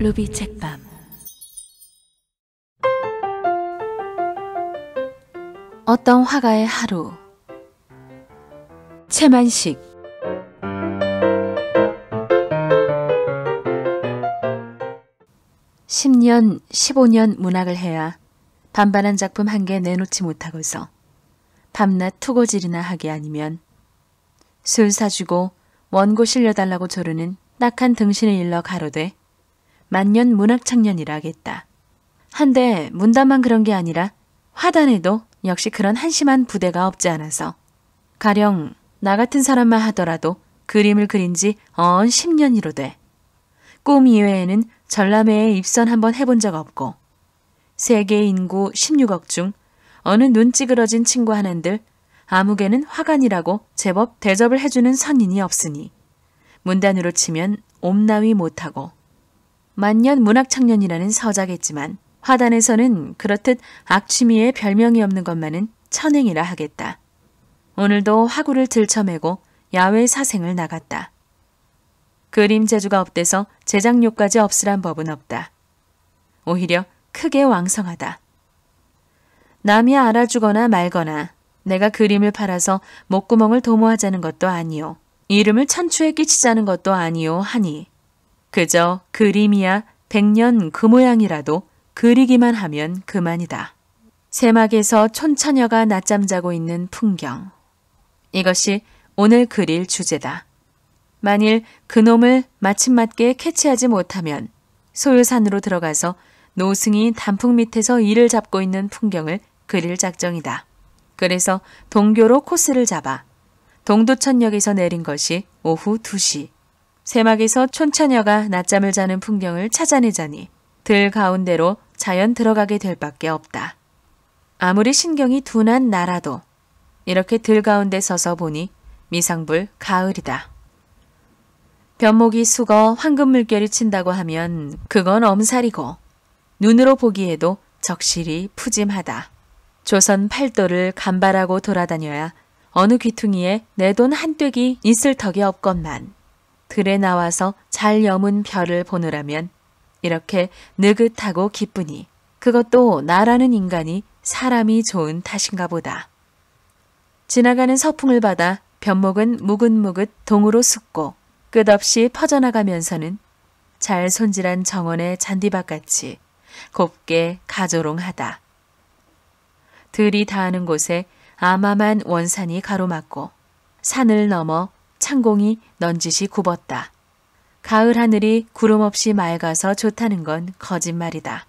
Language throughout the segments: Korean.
루비 책밤 어떤 화가의 하루 채만식 1 0년1 5년 문학을 해야 반반한 작품 한 개 내놓지 못하고서 밤낮 투고질이나 하게 아니면 술 사주고 원고 실려달라고 조르는 딱한 등신을 일러 가로되 만년 문학청년이라 하겠다. 한데 문단만 그런 게 아니라 화단에도 역시 그런 한심한 부대가 없지 않아서 가령 나 같은 사람만 하더라도 그림을 그린 지언 10년이로 돼. 꿈 이외에는 전람회에 입선 한번 해본 적 없고 세계 인구 16억 중 어느 눈 찌그러진 친구 하나들 아무개는 화관이라고 제법 대접을 해주는 선인이 없으니 문단으로 치면 옴나위 못하고 만년 문학청년이라는 서자겠지만 화단에서는 그렇듯 악취미에 별명이 없는 것만은 천행이라 하겠다. 오늘도 화구를 들쳐매고 야외 사생을 나갔다. 그림 재주가 없대서 제작료까지 없으란 법은 없다. 오히려 크게 왕성하다. 남이 알아주거나 말거나 내가 그림을 팔아서 목구멍을 도모하자는 것도 아니요. 이름을 천추에 끼치자는 것도 아니요 하니 그저 그림이야 백년 그 모양이라도 그리기만 하면 그만이다. 새막에서 촌처녀가 낮잠 자고 있는 풍경. 이것이 오늘 그릴 주제다. 만일 그놈을 마침맞게 캐치하지 못하면 소유산으로 들어가서 노승이 단풍 밑에서 이를 잡고 있는 풍경을 그릴 작정이다. 그래서 동교로 코스를 잡아 동두천역에서 내린 것이 오후 2시. 새막에서 촌처녀가 낮잠을 자는 풍경을 찾아내자니 들 가운데로 자연 들어가게 될 밖에 없다. 아무리 신경이 둔한 나라도 이렇게 들 가운데 서서 보니 미상불 가을이다. 변목이 숙어 황금 물결이 친다고 하면 그건 엄살이고 눈으로 보기에도 적실히 푸짐하다. 조선 팔도를 간발하고 돌아다녀야 어느 귀퉁이에 내 돈한 떼기 있을 턱이 없건만. 들에 나와서 잘 여문 별을 보느라면 이렇게 느긋하고 기쁘니 그것도 나라는 인간이 사람이 좋은 탓인가 보다. 지나가는 서풍을 받아 변목은 무긋무긋 동으로 숙고 끝없이 퍼져나가면서는 잘 손질한 정원의 잔디밭같이 곱게 가조롱하다. 들이 닿는 곳에 아마만 원산이 가로막고 산을 넘어 창공이 넌지시 굽었다. 가을 하늘이 구름 없이 맑아서 좋다는 건 거짓말이다.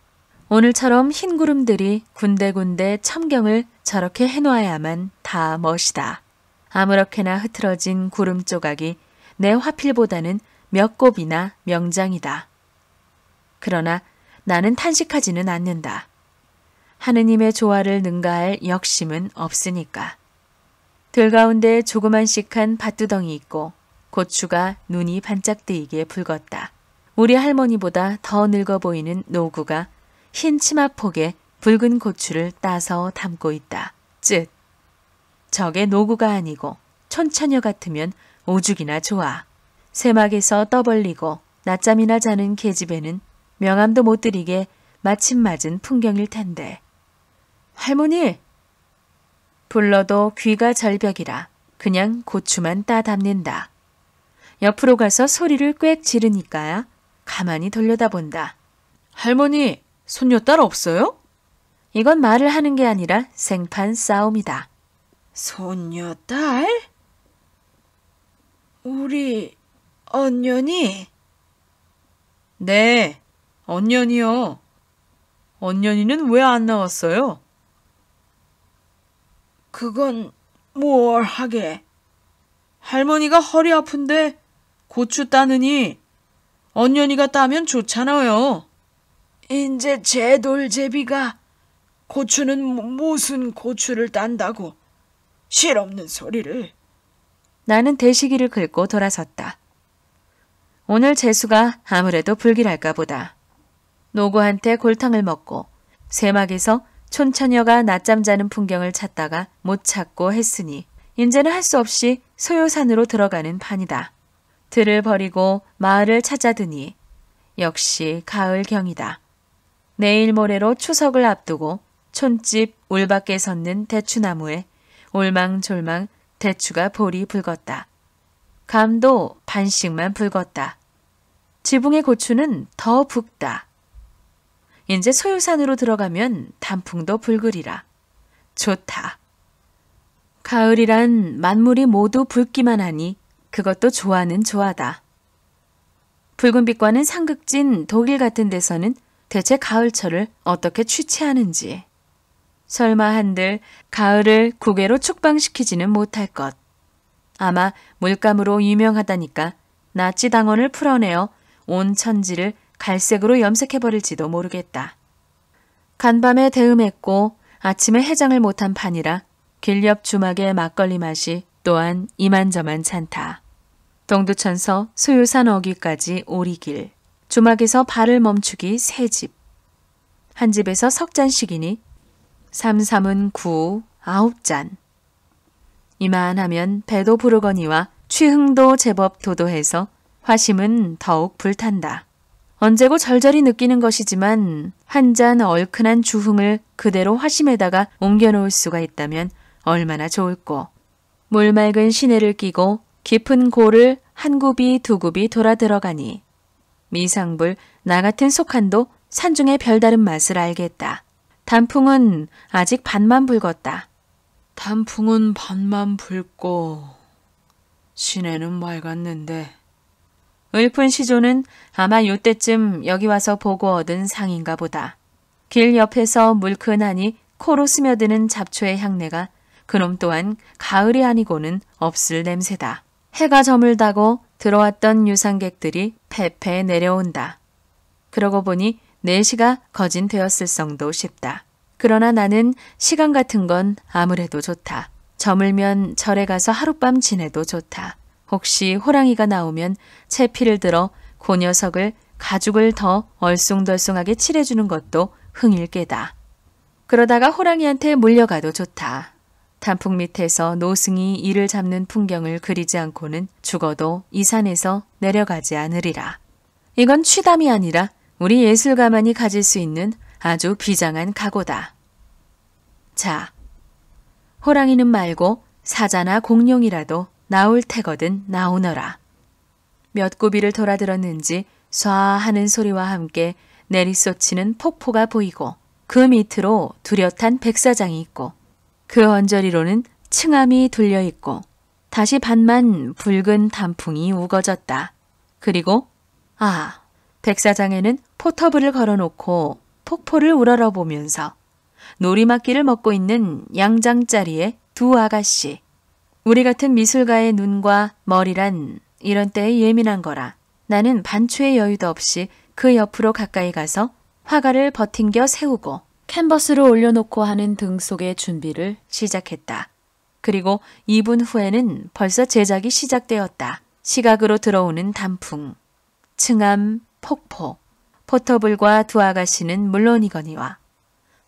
오늘처럼 흰 구름들이 군데군데 첨경을 저렇게 해놓아야만 다 멋이다. 아무렇게나 흐트러진 구름 조각이 내 화필보다는 몇 곱이나 명장이다. 그러나 나는 탄식하지는 않는다. 하느님의 조화를 능가할 역심은 없으니까. 들 가운데 조그만씩한 밭두덩이 있고 고추가 눈이 반짝뜨이게 붉었다. 우리 할머니보다 더 늙어 보이는 노구가 흰 치마폭에 붉은 고추를 따서 담고 있다. 쯧. 적의 노구가 아니고 촌처녀 같으면 오죽이나 좋아. 새막에서 떠벌리고 낮잠이나 자는 계집애는 명함도 못 드리게 마침 맞은 풍경일 텐데. 할머니, 불러도 귀가 절벽이라 그냥 고추만 따담는다. 옆으로 가서 소리를 꽥지르니까 가만히 돌려다본다. 할머니, 손녀 딸 없어요? 이건 말을 하는 게 아니라 생판 싸움이다. 손녀 딸? 우리 언년이? 네, 언년이요. 언년이는 왜 안 나왔어요? 그건 뭘 하게. 할머니가 허리 아픈데 고추 따느니 언년이가 따면 좋잖아요. 인제 제 돌제비가 고추는 무슨 고추를 딴다고 실없는 소리를. 나는 대시기를 긁고 돌아섰다. 오늘 재수가 아무래도 불길할까 보다. 노고한테 골탕을 먹고 세막에서 촌처녀가 낮잠 자는 풍경을 찾다가 못 찾고 했으니 인제는 할 수 없이 소요산으로 들어가는 판이다. 들을 버리고 마을을 찾아드니 역시 가을경이다. 내일 모레로 추석을 앞두고 촌집 울밖에 섰는 대추나무에 올망졸망 대추가 볼이 붉었다. 감도 반씩만 붉었다. 지붕의 고추는 더붉다 이제 소유산으로 들어가면 단풍도 붉으리라. 좋다. 가을이란 만물이 모두 붉기만 하니 그것도 좋아는 좋아다. 붉은빛과는 상극진 독일 같은 데서는 대체 가을철을 어떻게 취치하는지. 설마 한들 가을을 국외로 축방시키지는 못할 것. 아마 물감으로 유명하다니까 나치 당원을 풀어내어 온 천지를 갈색으로 염색해버릴지도 모르겠다. 간밤에 대음했고 아침에 해장을 못한 판이라 길 옆 주막의 막걸리 맛이 또한 이만저만 찬다. 동두천서 소유산 어귀까지 오리길. 주막에서 발을 멈추기 세 집. 한 집에서 석 잔씩이니 삼삼은 구, 아홉 잔. 이만하면 배도 부르거니와 취흥도 제법 도도해서 화심은 더욱 불탄다. 언제고 절절히 느끼는 것이지만 한 잔 얼큰한 주흥을 그대로 화심에다가 옮겨놓을 수가 있다면 얼마나 좋을꼬. 물맑은 시내를 끼고 깊은 고를 한 굽이 두 굽이 돌아 들어가니 미상불 나 같은 속한도 산중의 별다른 맛을 알겠다. 단풍은 아직 반만 불었다 단풍은 반만 불고 시내는 맑았는데 을푼 시조는 아마 요때쯤 여기 와서 보고 얻은 상인가 보다. 길 옆에서 물큰하니 코로 스며드는 잡초의 향내가 그놈 또한 가을이 아니고는 없을 냄새다. 해가 저물다고 들어왔던 유상객들이 패패 내려온다. 그러고 보니 4시가 거진 되었을 성도 싶다. 그러나 나는 시간 같은 건 아무래도 좋다. 저물면 절에 가서 하룻밤 지내도 좋다. 혹시 호랑이가 나오면 채피를 들어 고 녀석을 가죽을 더 얼쏭덜쏭하게 칠해주는 것도 흥일깨다. 그러다가 호랑이한테 물려가도 좋다. 단풍 밑에서 노승이 이를 잡는 풍경을 그리지 않고는 죽어도 이 산에서 내려가지 않으리라. 이건 취담이 아니라 우리 예술가만이 가질 수 있는 아주 비장한 각오다. 자, 호랑이는 말고 사자나 공룡이라도 나올 테거든 나오너라. 몇 고비를 돌아들었는지 쏴 하는 소리와 함께 내리쏟치는 폭포가 보이고 그 밑으로 두렷한 백사장이 있고 그 언저리로는 층암이 둘려 있고 다시 반만 붉은 단풍이 우거졌다. 그리고 아 백사장에는 포터블을 걸어놓고 폭포를 우러러보면서 놀이막기를 먹고 있는 양장자리에두 아가씨. 우리 같은 미술가의 눈과 머리란 이런 때에 예민한 거라 나는 반추의 여유도 없이 그 옆으로 가까이 가서 화가를 버팅겨 세우고 캔버스로 올려놓고 하는 등 속의 준비를 시작했다. 그리고 2분 후에는 벌써 제작이 시작되었다. 시각으로 들어오는 단풍, 층암, 폭포, 포터블과 두 아가씨는 물론이거니와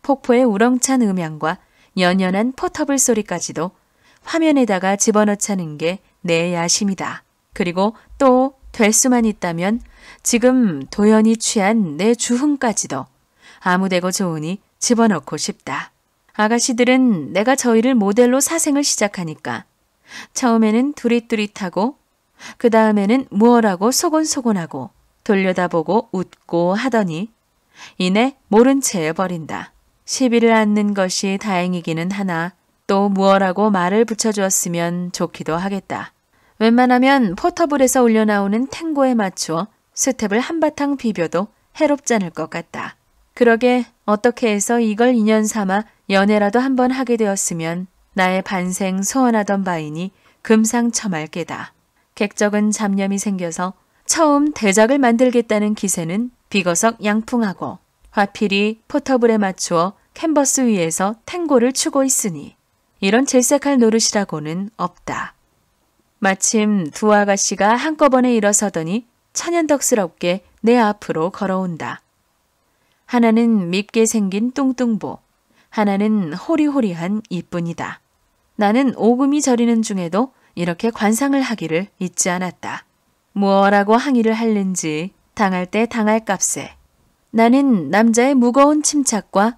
폭포의 우렁찬 음향과 연연한 포터블 소리까지도 화면에다가 집어넣자는 게 내 야심이다. 그리고 또 될 수만 있다면 지금 도연이 취한 내 주흥까지도 아무데고 좋으니 집어넣고 싶다. 아가씨들은 내가 저희를 모델로 사생을 시작하니까 처음에는 두릿두릿하고 그 다음에는 무얼하고 소곤소곤하고 돌려다보고 웃고 하더니 이내 모른 채 버린다. 시비를 않는 것이 다행이기는 하나 또 무어라고 말을 붙여주었으면 좋기도 하겠다. 웬만하면 포터블에서 올려나오는 탱고에 맞추어 스텝을 한바탕 비벼도 해롭지 않을 것 같다. 그러게 어떻게 해서 이걸 인연 삼아 연애라도 한번 하게 되었으면 나의 반생 소원하던 바이니 금상첨할 게다. 객적은 잡념이 생겨서 처음 대작을 만들겠다는 기세는 비거석 양풍하고 화필이 포터블에 맞추어 캔버스 위에서 탱고를 추고 있으니 이런 질색할 노릇이라고는 없다. 마침 두 아가씨가 한꺼번에 일어서더니 천연덕스럽게 내 앞으로 걸어온다. 하나는 밉게 생긴 뚱뚱보, 하나는 호리호리한 이뿐이다. 나는 오금이 저리는 중에도 이렇게 관상을 하기를 잊지 않았다. 뭐라고 항의를 할는지 당할 때 당할 값에 나는 남자의 무거운 침착과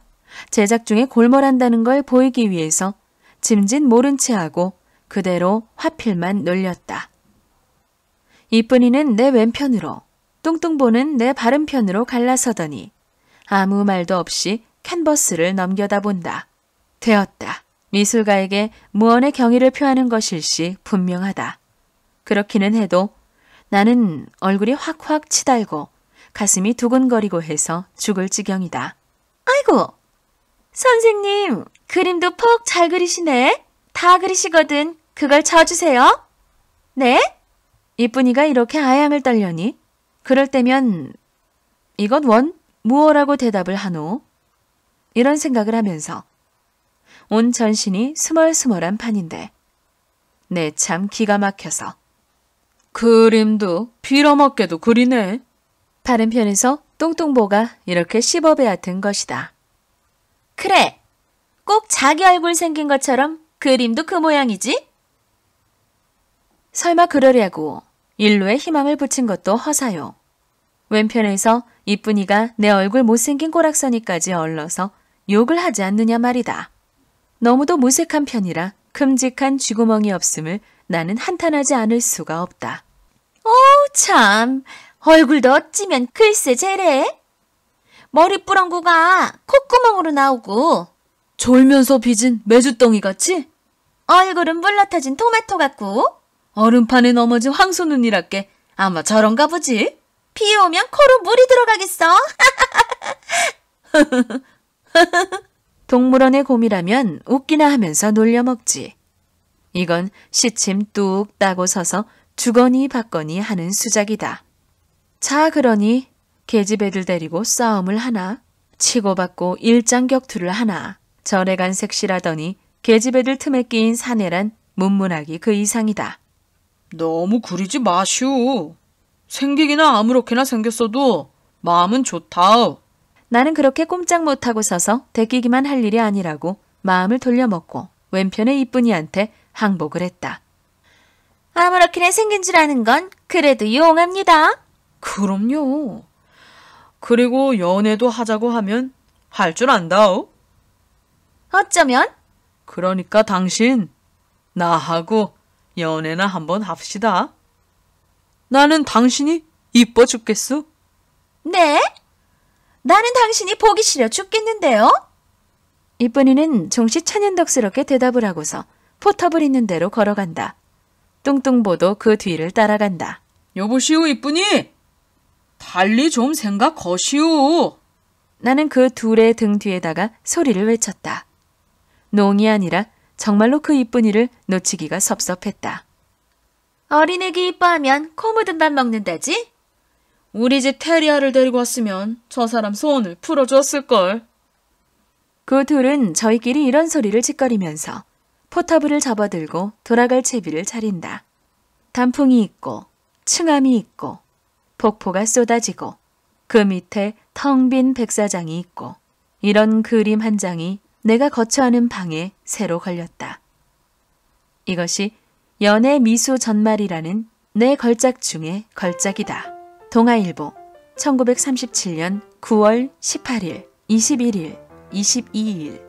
제작 중에 골몰한다는 걸 보이기 위해서 짐진 모른 채 하고 그대로 화필만 놀렸다. 이쁜이는 내 왼편으로 뚱뚱보는 내 바른편으로 갈라서더니 아무 말도 없이 캔버스를 넘겨다본다. 되었다. 미술가에게 무언의 경의를 표하는 것일시 분명하다. 그렇기는 해도 나는 얼굴이 확확 치달고 가슴이 두근거리고 해서 죽을 지경이다. 아이고! 선생님! 그림도 푹잘 그리시네. 다 그리시거든. 그걸 쳐주세요. 네? 이쁜이가 이렇게 아양을 떨려니 그럴 때면 이건 원 무어라고 대답을 하노. 이런 생각을 하면서 온 전신이 스멀스멀한 판인데 내 참 기가 막혀서 그림도 빌어먹게도 그리네. 바른편에서 뚱뚱보가 이렇게 씹어배앗은 것이다. 그래, 꼭 자기 얼굴 생긴 것처럼 그림도 그 모양이지? 설마 그러려고 일로에 희망을 붙인 것도 허사요. 왼편에서 이쁜이가 내 얼굴 못생긴 꼬락서니까지 얼러서 욕을 하지 않느냐 말이다. 너무도 무색한 편이라 큼직한 쥐구멍이 없음을 나는 한탄하지 않을 수가 없다. 오, 참. 얼굴도 어찌면 글쎄 제래. 머리 뿌렁구가 콧구멍으로 나오고 졸면서 빚은 메주덩이 같이 얼굴은 물러터진 토마토 같고 얼음판에 넘어진 황소눈이랄게 아마 저런가 보지. 비 오면 코로 물이 들어가겠어. 동물원의 곰이라면 웃기나 하면서 놀려먹지. 이건 시침 뚝 따고 서서 주거니 받거니 하는 수작이다. 자 그러니 계집 애들 데리고 싸움을 하나 치고받고 일장 격투를 하나 절에 간 색시라더니 계집애들 틈에 끼인 사내란 문문하기 그 이상이다. 너무 구리지 마시오. 생기기나 아무렇게나 생겼어도 마음은 좋다오. 나는 그렇게 꼼짝 못하고 서서 데끼기만 할 일이 아니라고 마음을 돌려먹고 왼편의 이쁜이한테 항복을 했다. 아무렇게나 생긴 줄 아는 건 그래도 용합니다. 그럼요. 그리고 연애도 하자고 하면 할 줄 안다오. 어쩌면? 그러니까 당신, 나하고 연애나 한번 합시다. 나는 당신이 이뻐 죽겠소. 네? 나는 당신이 보기 싫어 죽겠는데요? 이쁜이는 종시 천연덕스럽게 대답을 하고서 포터블 있는 대로 걸어간다. 뚱뚱보도 그 뒤를 따라간다. 여보시오 이쁜이! 달리 좀 생각거시오! 나는 그 둘의 등 뒤에다가 소리를 외쳤다. 농이 아니라 정말로 그 이쁜 이를 놓치기가 섭섭했다. 어린애기 이뻐하면 코 묻은 밥 먹는다지? 우리 집 테리아를 데리고 왔으면 저 사람 소원을 풀어주었을걸. 그 둘은 저희끼리 이런 소리를 짓거리면서 포터블을 접어들고 돌아갈 채비를 차린다. 단풍이 있고 층암이 있고 폭포가 쏟아지고 그 밑에 텅 빈 백사장이 있고 이런 그림 한 장이 내가 거처하는 방에 새로 걸렸다. 이것이 연애 미수 전말이라는 내 걸작 중의 걸작이다. 동아일보 1937년 9월 18일, 21일, 22일